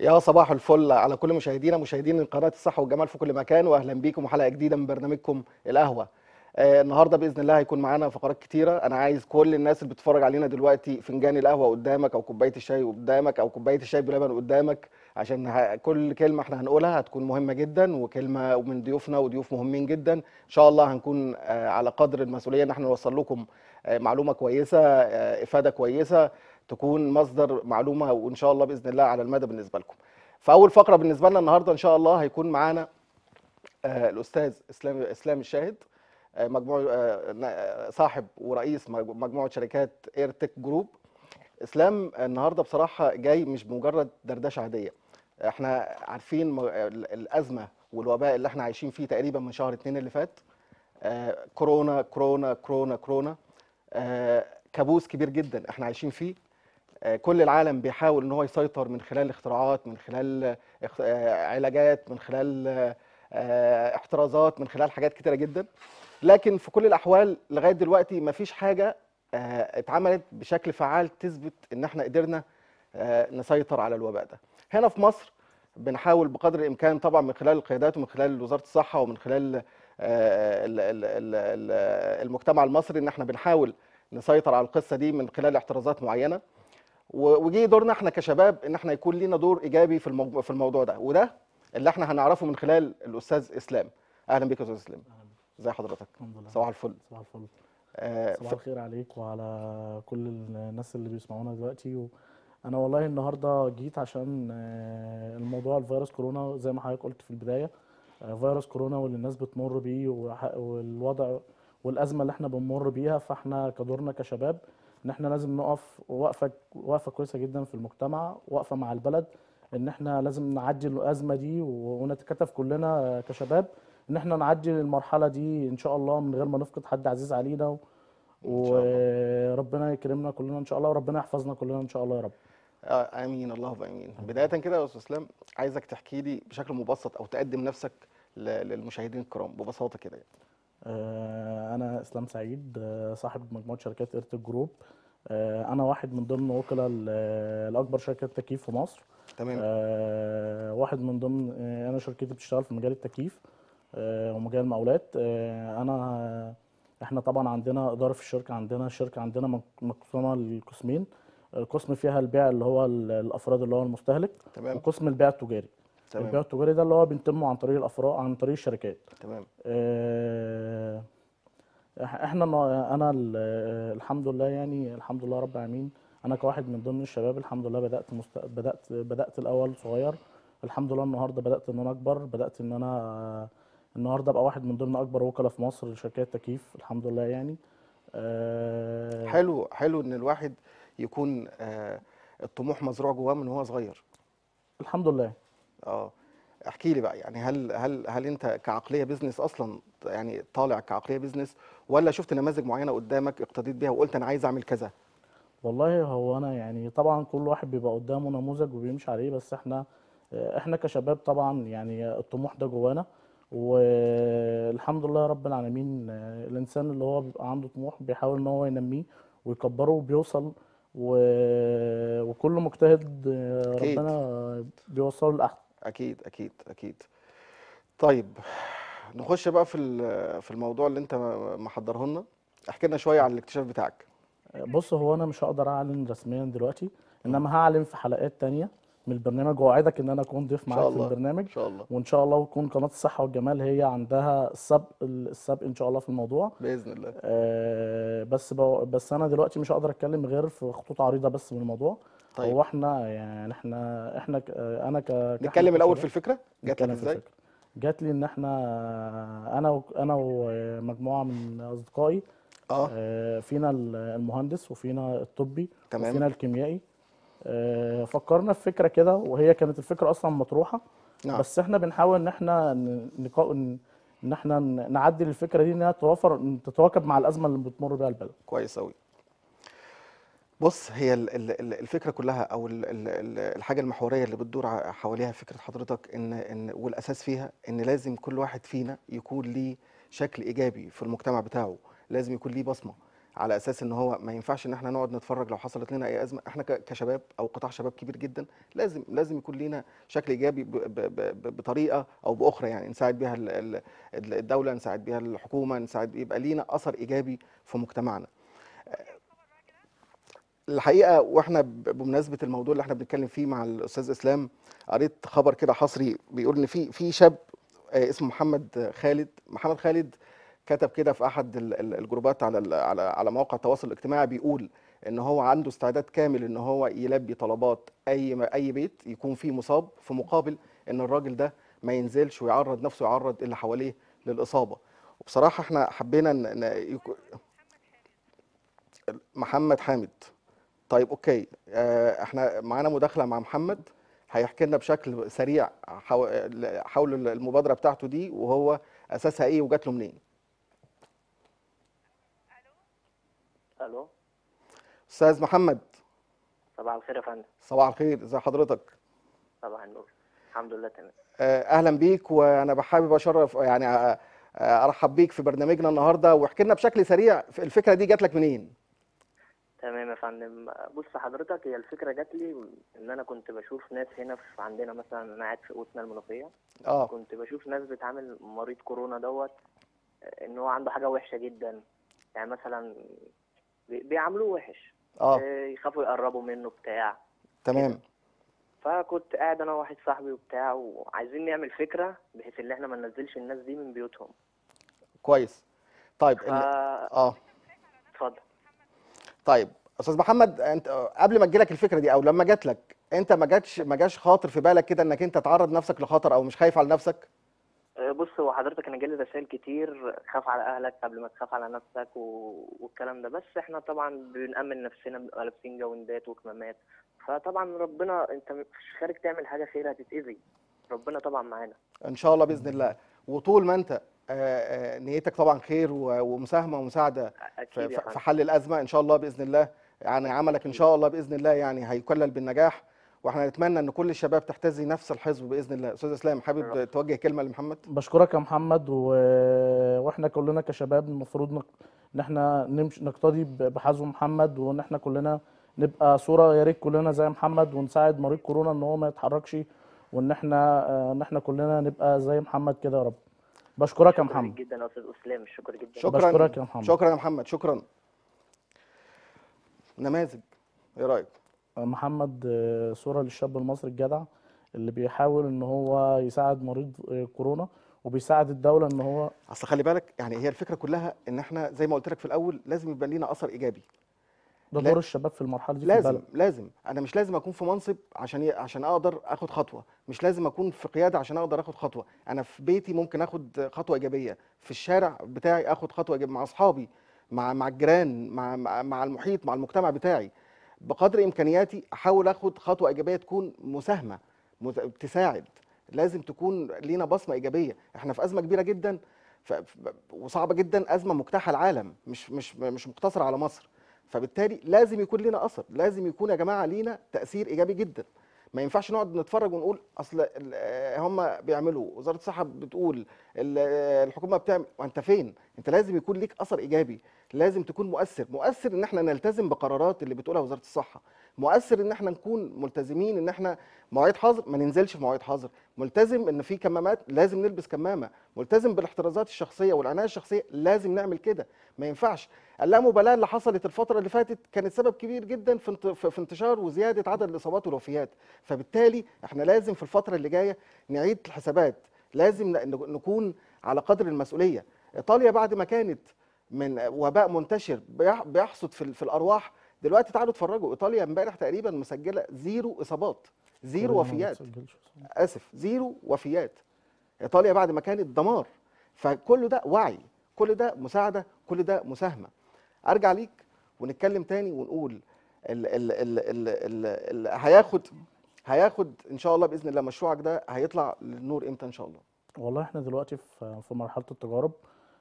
يا صباح الفل على كل مشاهدينا مشاهدين قناه الصحه والجمال في كل مكان واهلا بيكم وحلقه جديده من برنامجكم القهوه آه، النهارده باذن الله هيكون معانا فقرات كتيره انا عايز كل الناس اللي بتتفرج علينا دلوقتي فنجان القهوه قدامك او كوبايه الشاي قدامك او كوبايه الشاي بلبن قدامك عشان كل كلمه احنا هنقولها هتكون مهمه جدا وكلمه من ضيوفنا وضيوف مهمين جدا ان شاء الله هنكون آه، على قدر المسؤوليه ان احنا نوصل لكم آه، معلومه كويسه افاده كويسه تكون مصدر معلومه وان شاء الله باذن الله على المدى بالنسبه لكم. فاول فقره بالنسبه لنا النهارده ان شاء الله هيكون معانا آه، الاستاذ اسلام اسلام الشاهد آه، مجموع آه، صاحب ورئيس مجموعه شركات ايرتك جروب اسلام النهارده بصراحه جاي مش بمجرد دردشه عاديه احنا عارفين الازمه والوباء اللي احنا عايشين فيه تقريبا من شهر اتنين اللي فات آه كورونا كورونا كورونا كورونا آه كابوس كبير جدا احنا عايشين فيه آه، كل العالم بيحاول ان هو يسيطر من خلال اختراعات من خلال آه، آه، علاجات من خلال احترازات من خلال حاجات كتيره جدا لكن في كل الاحوال لغايه دلوقتي ما فيش حاجه اتعملت بشكل فعال تثبت ان احنا قدرنا نسيطر على الوباء ده هنا في مصر بنحاول بقدر الامكان طبعا من خلال القيادات ومن خلال وزاره الصحه ومن خلال المجتمع المصري ان احنا بنحاول نسيطر على القصه دي من خلال احترازات معينه وجه دورنا احنا كشباب ان احنا يكون لينا دور ايجابي في في الموضوع ده وده اللي احنا هنعرفه من خلال الاستاذ اسلام اهلا بيك يا استاذ اسلام ازي حضرتك صباح الفل صباح الفل آه صباح الخير عليك وعلى كل الناس اللي بيسمعونا دلوقتي و... انا والله النهارده جيت عشان آه، الموضوع الفيروس كورونا زي ما حضرتك قلت في البدايه آه، فيروس كورونا واللي الناس بتمر بيه والوضع والازمه اللي احنا بنمر بيها فاحنا كدورنا كشباب ان احنا لازم نقف وقفه وقفه كويسه جدا في المجتمع وقفه مع البلد ان احنا لازم نعدي الازمه دي ونتكاتف كلنا كشباب ان احنا نعدي المرحله دي ان شاء الله من غير ما نفقد حد عزيز علينا وربنا يكرمنا كلنا ان شاء الله وربنا يحفظنا كلنا ان شاء الله يا رب آه، امين اللهم امين بدايه كده يا استاذ اسلام عايزك تحكي لي بشكل مبسط او تقدم نفسك للمشاهدين الكرام ببساطه كده يعني. آه، انا اسلام سعيد آه، صاحب مجموعه شركات ايرت جروب آه، انا واحد من ضمن وكلاء الاكبر شركه تكييف في مصر تمام واحد من ضمن انا شركتي بتشتغل في مجال التكييف ومجال المقاولات انا احنا طبعا عندنا اداره في الشركه عندنا الشركه عندنا مقسومه لقسمين القسم فيها البيع اللي هو الافراد اللي هو المستهلك تمام وقسم البيع التجاري تمام البيع التجاري ده اللي هو بيتم عن طريق الافراد عن طريق الشركات تمام آه احنا انا الحمد لله يعني الحمد لله رب العالمين انا كواحد من ضمن الشباب الحمد لله بدات مست... بدات بدات الاول صغير الحمد لله النهارده بدات ان انا اكبر بدات ان انا النهارده ابقى واحد من ضمن اكبر وكلاء في مصر لشركات تكييف الحمد لله يعني آه حلو حلو ان الواحد يكون آه الطموح مزروع جواه من هو صغير الحمد لله اه احكي لي بقى يعني هل هل هل انت كعقليه بيزنس اصلا يعني طالع كعقليه بيزنس ولا شفت نماذج معينه قدامك اقتديت بيها وقلت انا عايز اعمل كذا والله هو انا يعني طبعا كل واحد بيبقى قدامه نموذج وبيمشي عليه بس احنا احنا كشباب طبعا يعني الطموح ده جوانا والحمد لله رب العالمين الانسان اللي هو بيبقى عنده طموح بيحاول ان هو ينميه ويكبره وبيوصل و... وكل مجتهد ربنا بيوصله لاحسن اكيد اكيد اكيد طيب نخش بقى في في الموضوع اللي انت محضره لنا احكي لنا شويه عن الاكتشاف بتاعك بص هو انا مش هقدر اعلن رسميا دلوقتي انما هعلن في حلقات تانية من البرنامج واوعدك ان انا اكون ضيف معاك في البرنامج ان شاء الله وان شاء الله وتكون قناه الصحه والجمال هي عندها السبق السبق ان شاء الله في الموضوع باذن الله آه بس بس انا دلوقتي مش هقدر اتكلم غير في خطوط عريضه بس من الموضوع طيب هو احنا يعني احنا احنا ك... انا ك نتكلم الاول في الفكره جات لك ازاي جات لي ان احنا انا و... انا ومجموعه من اصدقائي اه, آه، فينا المهندس وفينا الطبي تمام وفينا الكيميائي آه، فكرنا في فكره كده وهي كانت الفكره اصلا مطروحه نعم. بس احنا بنحاول ان احنا ان احنا نعدل الفكره دي انها تتوافر تتواكب مع الازمه اللي بتمر بها البلد كويس قوي بُص، هي الفكرة كلّها أو الحاجة المحورية اللي بتدور حواليها فكرة حضرتك إن إن والأساس فيها، إن لازم كل واحد فينا يكون ليه شكل إيجابي في المجتمع بتاعه، لازم يكون ليه بصمة، على أساس إن هو ما ينفعش إن إحنا نقعد نتفرّج لو حصلت لنا أي أزمة، إحنا كشباب أو قطاع شباب كبير جدًا، لازم لازم يكون لينا شكل إيجابي بطريقة أو بأخرى يعني نساعد بيها الدولة، نساعد بيها الحكومة، نساعد يبقى لينا أثر إيجابي في مجتمعنا. الحقيقه واحنا بمناسبه الموضوع اللي احنا بنتكلم فيه مع الاستاذ اسلام قريت خبر كده حصري بيقول ان في في شاب آه، اسمه محمد خالد محمد خالد كتب كده في احد الجروبات على على على مواقع التواصل الاجتماعي بيقول ان هو عنده استعداد كامل ان هو يلبي طلبات اي اي بيت يكون فيه مصاب في مقابل ان الراجل ده ما ينزلش ويعرض نفسه يعرض اللي حواليه للاصابه وبصراحه احنا حبينا ان محمد حامد طيب اوكي آه، احنا معانا مداخله مع محمد هيحكي لنا بشكل سريع حول المبادره بتاعته دي وهو اساسها ايه وجات له منين الو الو استاذ محمد صباح الخير يا فندم صباح الخير ازي حضرتك صباح النور الحمد لله تمام آه، اهلا بيك وانا بحابب اشرف يعني آه، ارحب بيك في برنامجنا النهارده واحكي لنا بشكل سريع الفكره دي جات لك منين تمام يا فندم بص حضرتك هي الفكره جات لي ان انا كنت بشوف ناس هنا في عندنا مثلا انا قاعد في اوتنا المنوفيه اه كنت بشوف ناس بتعامل مريض كورونا دوت ان هو عنده حاجه وحشه جدا يعني مثلا بيعاملوه وحش اه إيه، يخافوا يقربوا منه بتاع تمام فكنت قاعد انا وواحد صاحبي وبتاع وعايزين نعمل فكره بحيث ان احنا ما ننزلش الناس دي من بيوتهم كويس طيب ف- اه طيب استاذ محمد انت قبل ما تجيلك الفكره دي او لما جات لك انت ما جاتش ما جاش خاطر في بالك كده انك انت تعرض نفسك لخطر او مش خايف على نفسك أه، بص هو حضرتك انا جالي رسائل كتير خاف على اهلك قبل ما تخاف على نفسك و... والكلام ده بس احنا طبعا بنامن نفسنا بنبقى لابسين جوندات وكمامات فطبعا ربنا انت مش خارج تعمل حاجه خير هتتاذي ربنا طبعا معانا ان شاء الله باذن الله وطول ما انت آه، آه، نيتك طبعا خير ومساهمه ومساعده في حل الازمه ان شاء الله باذن الله يعني عملك ان شاء الله باذن الله يعني هيكلل بالنجاح واحنا نتمنى ان كل الشباب تحتذي نفس الحزب باذن الله استاذ اسلام حابب توجه كلمه لمحمد بشكرك يا محمد و... واحنا كلنا كشباب المفروض نك... ان احنا نمشي نقتدي بحزب محمد وان احنا كلنا نبقى صوره يا ريت كلنا زي محمد ونساعد مريض كورونا ان هو ما يتحركش وان احنا آه، ان احنا كلنا نبقى زي محمد كده يا رب بشكرك يا محمد جدا يا استاذ اسلام شكرا جدا شكرا بشكرك يا محمد شكرا يا محمد شكرا نماذج ايه رايك محمد آه، صوره للشاب المصري الجدع اللي بيحاول ان هو يساعد مريض آه، كورونا وبيساعد الدوله ان هو اصل خلي بالك يعني هي الفكره كلها ان احنا زي ما قلت لك في الاول لازم يبقى لينا اثر ايجابي ده دور الشباب في المرحله دي لازم في البلد. لازم انا مش لازم اكون في منصب عشان عشان اقدر اخد خطوه مش لازم اكون في قياده عشان اقدر اخد خطوه انا في بيتي ممكن اخد خطوه ايجابيه في الشارع بتاعي اخد خطوه ايجابيه مع اصحابي مع مع الجيران مع مع المحيط مع المجتمع بتاعي بقدر امكانياتي احاول اخد خطوه ايجابيه تكون مساهمه تساعد لازم تكون لينا بصمه ايجابيه احنا في ازمه كبيره جدا ف... وصعبه جدا ازمه مجتاحه العالم مش مش مش مقتصره على مصر فبالتالي لازم يكون لنا اثر لازم يكون يا جماعه لينا تاثير ايجابي جدا ما ينفعش نقعد نتفرج ونقول اصل هم بيعملوا وزاره الصحه بتقول الحكومه بتعمل وانت فين انت لازم يكون ليك اثر ايجابي لازم تكون مؤثر مؤثر ان احنا نلتزم بقرارات اللي بتقولها وزاره الصحه مؤثر ان احنا نكون ملتزمين ان احنا مواعيد حظر ما ننزلش في مواعيد حظر ملتزم ان في كمامات لازم نلبس كمامه ملتزم بالاحترازات الشخصيه والعنايه الشخصيه لازم نعمل كده ما ينفعش اللامبالاه اللي حصلت الفتره اللي فاتت كانت سبب كبير جدا في انتشار وزياده عدد الاصابات والوفيات فبالتالي احنا لازم في الفتره اللي جايه نعيد الحسابات لازم نكون على قدر المسؤوليه ايطاليا بعد ما كانت من وباء منتشر بيحصد في, في الارواح دلوقتي تعالوا اتفرجوا ايطاليا امبارح تقريبا مسجله زيرو اصابات زيرو وفيات اسف زيرو وفيات ايطاليا بعد ما كانت دمار فكل ده وعي كل ده مساعده كل ده مساهمه ارجع ليك ونتكلم تاني ونقول ال ال ال ال ال ال هياخد هياخد ان شاء الله باذن الله مشروعك ده هيطلع للنور امتى ان شاء الله والله احنا دلوقتي في مرحله التجارب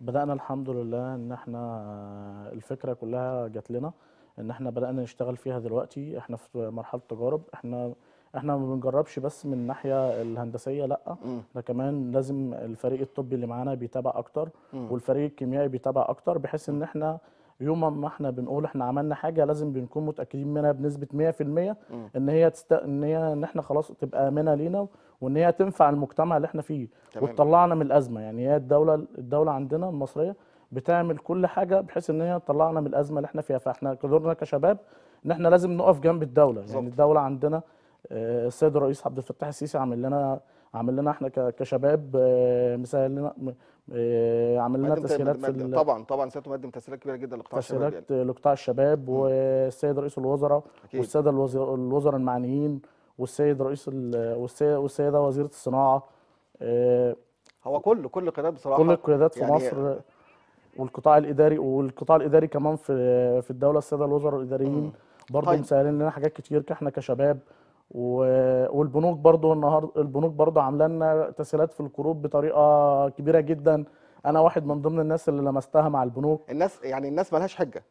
بدأنا الحمد لله ان احنا آه، الفكرة كلها جات لنا ان احنا بدأنا نشتغل فيها دلوقتي احنا في مرحلة تجارب احنا احنا ما بنجربش بس من الناحيه الهندسيه لا ده كمان لازم الفريق الطبي اللي معانا بيتابع اكتر والفريق الكيميائي بيتابع اكتر بحيث ان احنا يوم ما احنا بنقول احنا عملنا حاجه لازم بنكون متاكدين منها بنسبه 100% ان هي تست... ان هي ان احنا خلاص تبقى امنه لينا وان هي تنفع المجتمع اللي احنا فيه تمام. وتطلعنا من الازمه يعني هي الدوله الدوله عندنا المصريه بتعمل كل حاجه بحيث ان هي تطلعنا من الازمه اللي احنا فيها فاحنا دورنا كشباب ان احنا لازم نقف جنب الدوله بالزبط. يعني الدوله عندنا آه، السيد الرئيس عبد الفتاح السيسي عامل لنا عامل لنا احنا كشباب آه، مسهل لنا آه، عمل لنا تسهيلات في طبعا طبعا سيادته مقدم تسهيلات كبيره جدا لقطاع الشباب تسهيلات يعني. لقطاع الشباب والسيد رئيس الوزراء والساده الوزراء المعنيين والسيد رئيس والسيده وزيره الصناعه آه، هو كل كل القيادات بصراحه كل القيادات في يعني مصر والقطاع الاداري والقطاع الاداري كمان في في الدوله الساده الوزراء الاداريين برضه طيب. مسهلين لنا حاجات كتير احنا كشباب والبنوك برضو النهارده البنوك برضو عامله لنا تسهيلات في القروض بطريقه كبيره جدا انا واحد من ضمن الناس اللي لمستها مع البنوك الناس يعني الناس ملهاش حجه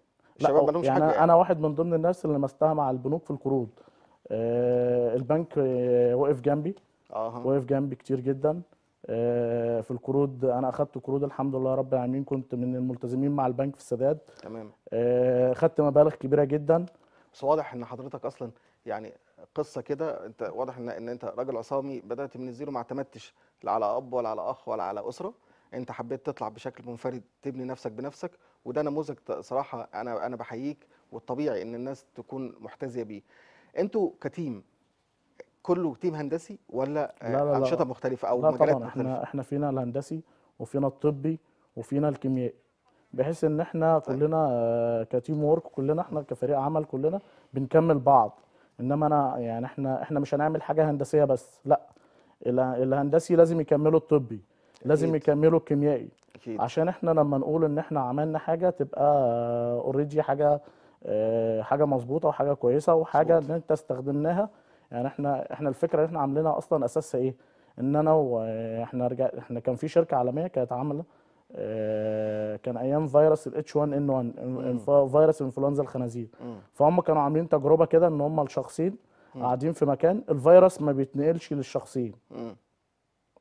الشباب مالهمش يعني حجه يعني. انا واحد من ضمن الناس اللي لمستها مع البنوك في القروض آه البنك آه وقف جنبي آه. وقف جنبي كتير جدا آه في القروض انا اخذت قروض الحمد لله رب العالمين كنت من الملتزمين مع البنك في السداد تمام آه خدت مبالغ كبيره جدا بس واضح ان حضرتك اصلا يعني قصه كده انت واضح ان ان انت راجل عصامي بدات من الزيرو ما اعتمدتش لا على اب ولا على اخ ولا على اسره انت حبيت تطلع بشكل منفرد تبني نفسك بنفسك وده نموذج صراحه انا انا بحييك والطبيعي ان الناس تكون محتذيه بيه انتوا كتيم كله تيم هندسي ولا آه، لا لا انشطه مختلفه او لا مجالات طبعا مختلفه احنا احنا فينا الهندسي وفينا الطبي وفينا الكيميائي بحيث ان احنا طيب. كلنا آه، كتيم وورك كلنا احنا كفريق عمل كلنا بنكمل بعض انما انا يعني احنا احنا مش هنعمل حاجه هندسيه بس لا الهندسي لازم يكمله الطبي لازم يكمله الكيميائي أكيد. عشان احنا لما نقول ان احنا عملنا حاجه تبقى اوريدي حاجه آه، حاجه مظبوطه وحاجه كويسه وحاجه ان انت استخدمناها يعني احنا احنا الفكره اللي احنا عاملينها اصلا اساسها ايه ان انا واحنا رجع احنا كان في شركه عالميه كانت عامله آه، كان ايام فيروس الاتش 1 ان 1 فيروس انفلونزا الخنازير فهم كانوا عاملين تجربه كده ان هم الشخصين قاعدين في مكان الفيروس ما بيتنقلش للشخصين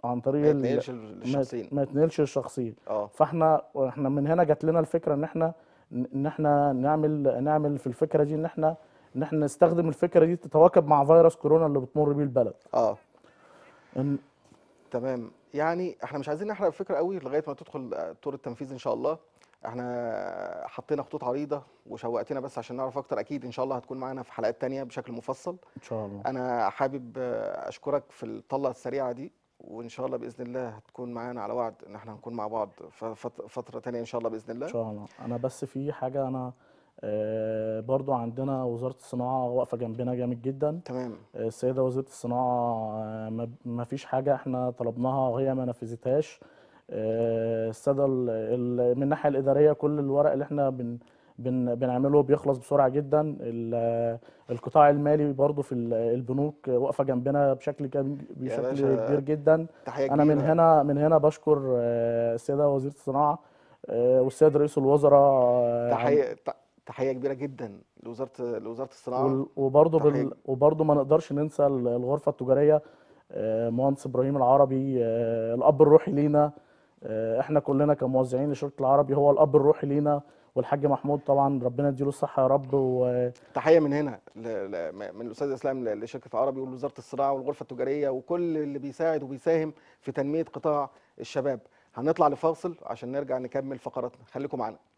عن طريق ما يتنقلش للشخصين ما يتنقلش للشخصين آه. فاحنا احنا من هنا جات لنا الفكره ان احنا ان احنا نعمل نعمل في الفكره دي ان احنا ان احنا نستخدم الفكره دي تتواكب مع فيروس كورونا اللي بتمر بيه البلد اه إن... تمام يعني احنا مش عايزين نحرق الفكره قوي لغايه ما تدخل آه, طور التنفيذ ان شاء الله احنا حطينا خطوط عريضه وشوقتنا بس عشان نعرف اكتر اكيد ان شاء الله هتكون معانا في حلقات تانية بشكل مفصل ان شاء الله انا حابب آه, اشكرك في الطله السريعه دي وان شاء الله باذن الله هتكون معانا على وعد ان احنا هنكون مع بعض فتره تانية ان شاء الله باذن الله ان شاء الله انا بس في حاجه انا آه، برضو عندنا وزاره الصناعه واقفه جنبنا جامد جدا تمام آه، السيده وزيره الصناعه آه، ما فيش حاجه احنا طلبناها وهي ما نفذتهاش الساده من الناحيه الاداريه كل الورق اللي احنا بن بن بنعمله بيخلص بسرعه جدا القطاع المالي برضو في البنوك واقفه جنبنا بشكل بشكل كبير جدا انا من هنا من هنا بشكر السيده وزيره الصناعه والسيد رئيس الوزراء تحيه تحيه كبيره جدا لوزاره لوزاره الصناعه وبرضه بال... وبرضه ما نقدرش ننسى الغرفه التجاريه آه، مهندس ابراهيم العربي آه، الاب الروحي لينا آه، احنا كلنا كموزعين لشركه العربي هو الاب الروحي لينا والحاج محمود طبعا ربنا يديله الصحه يا رب و... تحيه من هنا ل... ل... من الاستاذ اسلام لشركه العربي ولوزاره الصناعه والغرفه التجاريه وكل اللي بيساعد وبيساهم في تنميه قطاع الشباب هنطلع لفاصل عشان نرجع نكمل فقراتنا خليكم معانا